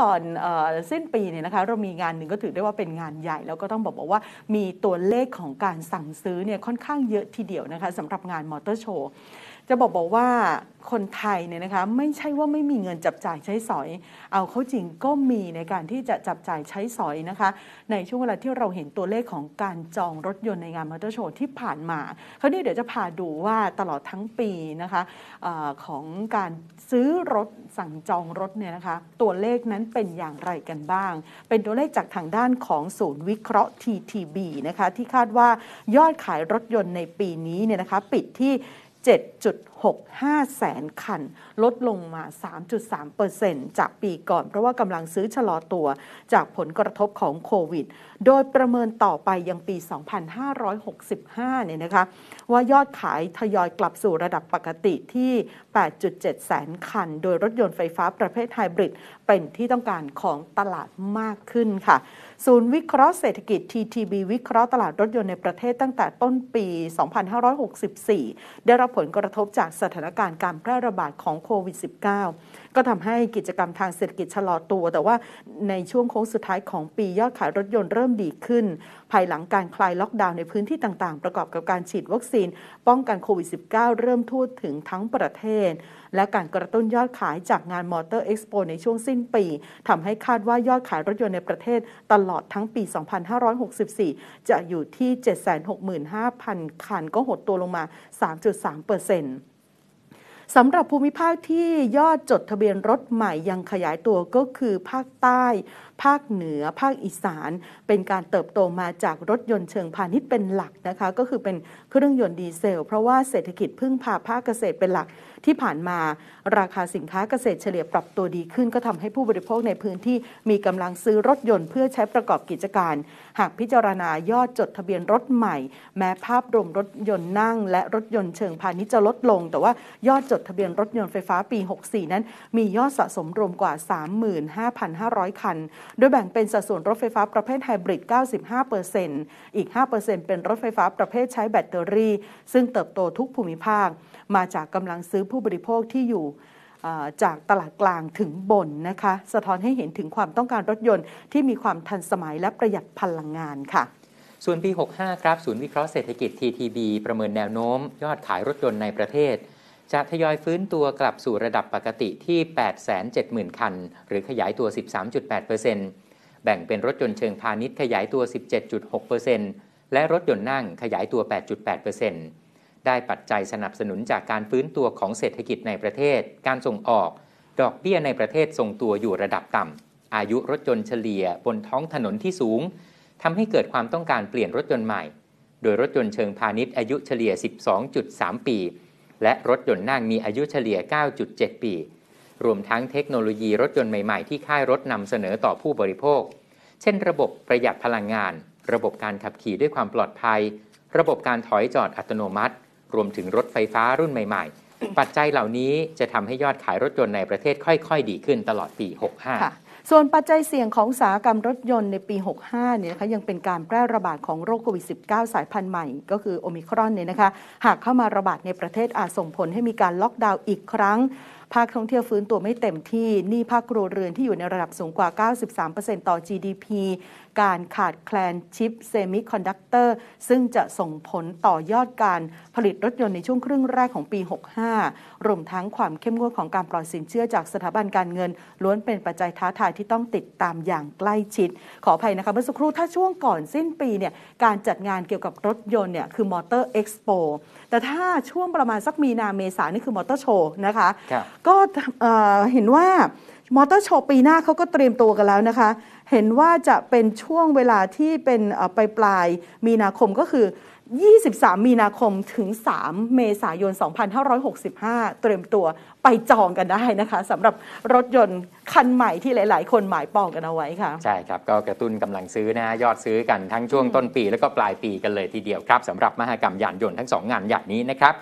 ก่อนอสิ้นปีเนี่ยนะคะเรามีงานหนึ่งก็ถือได้ว่าเป็นงานใหญ่ แล้วก็ต้องบอกบอกว่ามีตัวเลขของการสั่งซื้อเนี่ยค่อนข้างเยอะทีเดียวนะคะสำหรับงานมอเตอร์โชว์จะบอกบอกว่าคนไทยเนี่ยนะคะไม่ใช่ว่าไม่มีเงินจับจ่ายใช้สอยเอาเข้าจริงก็มีในการที่จะจับจ่ายใช้สอยนะคะในช่วงเวลาที่เราเห็นตัวเลขของการจองรถยนต์ในงานมอเตอร์โชว์ที่ผ่านมาคราวนี้เดี๋ยวจะพาดูว่าตลอดทั้งปีนะคะอของการซื้อรถสั่งจองรถเนี่ยนะคะตัวเลขนั้นเป็นอย่างไรกันบ้าง เป็นตัวเลขจากทางด้านของศูนย์วิเคราะห์ TTB นะคะ ที่คาดว่ายอดขายรถยนต์ในปีนี้เนี่ยนะคะ ปิดที่7.6 6 5แสนคัน ลดลงมา 3.3%จากปีก่อน เพราะว่ากำลังซื้อชะลอตัวจากผลกระทบของโควิด โดยประเมินต่อไปยังปี 2565 เนี่ยนะคะ ว่ายอดขายทยอยกลับสู่ระดับปกติที่ 8.7 แสนคัน โดยรถยนต์ไฟฟ้าประเภทไฮบริด เป็นที่ต้องการของตลาดมากขึ้นค่ะศูนย์วิเคราะห์เศรษฐกิจ TTB วิเคราะห์ตลาดรถยนต์ในประเทศตั้งแต่ต้นปี 2564 ได้รับผลกระทบจากากสถานการณ์การแพร่ระบาดของโควิด -19 ก็ทำให้กิจกรรมทางเศรษฐกิจชะลอตัว แต่ว่าในช่วงโค้งสุดท้ายของปียอดขายรถยนต์เริ่มดีขึ้น ภายหลังการคลายล็อกดาวน์ในพื้นที่ต่าง ๆ ประกอบกับการฉีดวัคซีนป้องกันโควิด -19 เริ่มทั่วถึงทั้งประเทศ และการกระตุ้นยอดขายจากงานมอเตอร์เอ็กซ์โปในช่วงสิ้นปีทำให้คาดว่ายอดขายรถยนต์ในประเทศตลอดทั้งปี 2564 จะอยู่ที่ 765,000 คัน ก็หดตัวลงมา 3.3%เปอร์เซ็นต์สำหรับภูมิภาคที่ยอดจดทะเบียนรถใหม่ ยังขยายตัวก็คือภาคใต้ ภาคเหนือภาคอีสานเป็นการเติบโตมาจากรถยนต์เชิงพาณิชย์เป็นหลักนะคะ ก็คือเป็นเครื่องยนต์ดีเซลเพราะว่าเศรษฐกิจพึ่งพาภาคเกษตรเป็นหลักที่ผ่านมาราคาสินค้าเกษตรเฉลี่ยปรับตัวดีขึ้น ก็ทำให้ผู้บริโภคในพื้นที่มีกำลังซื้อรถยนต์เพื่อใช้ประกอบกิจการ หากพิจารณายอดจดทะเบียนรถใหม่ แม้ภาพรวมรถยนต์นั่ง และรถยนต์เชิงพาณิชย์จะลดลงแต่ว่ายอดจดดทะเบียนรถยนต์ไฟฟ้าปี 64 นั้น มียอดสะสมรวมกว่า 35,500 คัน โดยแบ่งเป็นสัดส่วนรถไฟฟ้าประเภทไฮบริด 95%อีก 5%เป็นรถไฟฟ้าประเภทใช้แบตเตอรี่ ซึ่งเติบโตทุกภูมิภาค มาจากกำลังซื้อผู้บริโภคที่อยู่จากตลาดกลางถึงบนนะคะ สะท้อนให้เห็นถึงความต้องการรถยนต์ ที่มีความทันสมัยและประหยัดพลังงานค่ะ ส่วนปี 65 ครับศูนย์วิเคราะห์เศรษฐกิจ TTB ประเมินแนวโน้ม ยอดขายรถยนต์ในประเทศจะทยอยฟื้นตัวกลับสู่ระดับปกติที่ 870,000 คัน หรือขยายตัว 13.8%แบ่งเป็นรถยนต์เชิงพาณิชย์ขยายตัว 17.6%และรถยนต์นั่งขยายตัว 8.8%ได้ปัจจัยสนับสนุนจากการฟื้นตัวของเศรษฐกิจในประเทศ การส่งออก ดอกเบี้ยในประเทศทรงตัวอยู่ระดับต่ำ อายุรถยนต์เฉลี่ยบนท้องถนนที่สูงทำให้เกิดความต้องการเปลี่ยนรถยนต์ใหม่ โดยรถยนต์เชิงพาณิชย์อายุเฉลี่ย 12.3 ปีและรถยนต์นั่งมีอายุเฉลี่ย 9.7 ปี รวมทั้งเทคโนโลยีรถยนต์ใหม่ๆ ที่ค่ายรถนำเสนอต่อผู้บริโภค เช่น ระบบประหยัดพลังงาน ระบบการขับขี่ด้วยความปลอดภัย ระบบการถอยจอดอัตโนมัติ รวมถึงรถไฟฟ้ารุ่นใหม่ๆ ปัจจัยเหล่านี้จะทำให้ยอดขายรถยนต์ในประเทศค่อยๆ ดีขึ้นตลอดปี 65ส่วนปัจจัยเสี่ยงของสาหกรรมรถยนต์ในปี 65 เนี่ยนะคะยังเป็นการแพร่ระบาดของโรคโควิด -19 สายพันธุ์ใหม่ก็คือโอมิครอนเนี่ยนะคะหากเข้ามาระบาด ในประเทศอาจส่งผลให้มีการล็อกดาวน์อีกครั้ง ภาคท่องเที่ยวฟื้นตัวไม่เต็มที่หนี้ภาคครัวเรือนที่อยู่ในระดับสูงกว่า 93%ต่อ GDP การขาดแคลนชิปเซมิคอนดักเตอร์ซึ่งจะส่งผลต่อยอดการผลิตรถยนต์ในช่วงครึ่งแรกของปี 65 รวมทั้งความเข้มงวดของการปล่อยสินเชื่อจากสถาบันการเงินล้วนเป็นปัจจัยท้าทายายที่ต้องติดตามอย่างใกล้ชิดขออภัยนะคะเมื่อสักครู่ถ้าช่วงก่อนสิ้นปีเนี่ยการจัดงานเกี่ยวกับรถยนต์เนี่ยคือมอเตอร์เอ็กซ์โปแต่ถ้าช่วงประมาณสักมีนาเมษานี่คือมอเตอร์โชว์นะคะ ก็เห็นว่ามอเตอร์โชว์ปีหน้าเขาก็เตรียมตัวกันแล้วนะคะ เห็นว่าจะเป็นช่วงเวลาที่เป็นปลายปลายมีนาคมก็คือ23 มีนาคมถึง 3 เมษายน 2565 เตรียมตัวไปจองกันได้นะคะสำหรับรถยนต์คันใหม่ที่หลาย ๆ คนหมายปองกันเอาไว้ค่ะ ใช่ครับ ก็กระตุ้นกำลังซื้อนะยอดซื้อกันทั้งช่วงต้นปีและก็ปลายปีกันเลยทีเดียวครับสำหรับมหกรรมยานยนต์ทั้งสองงานใหญ่นี้นะครับ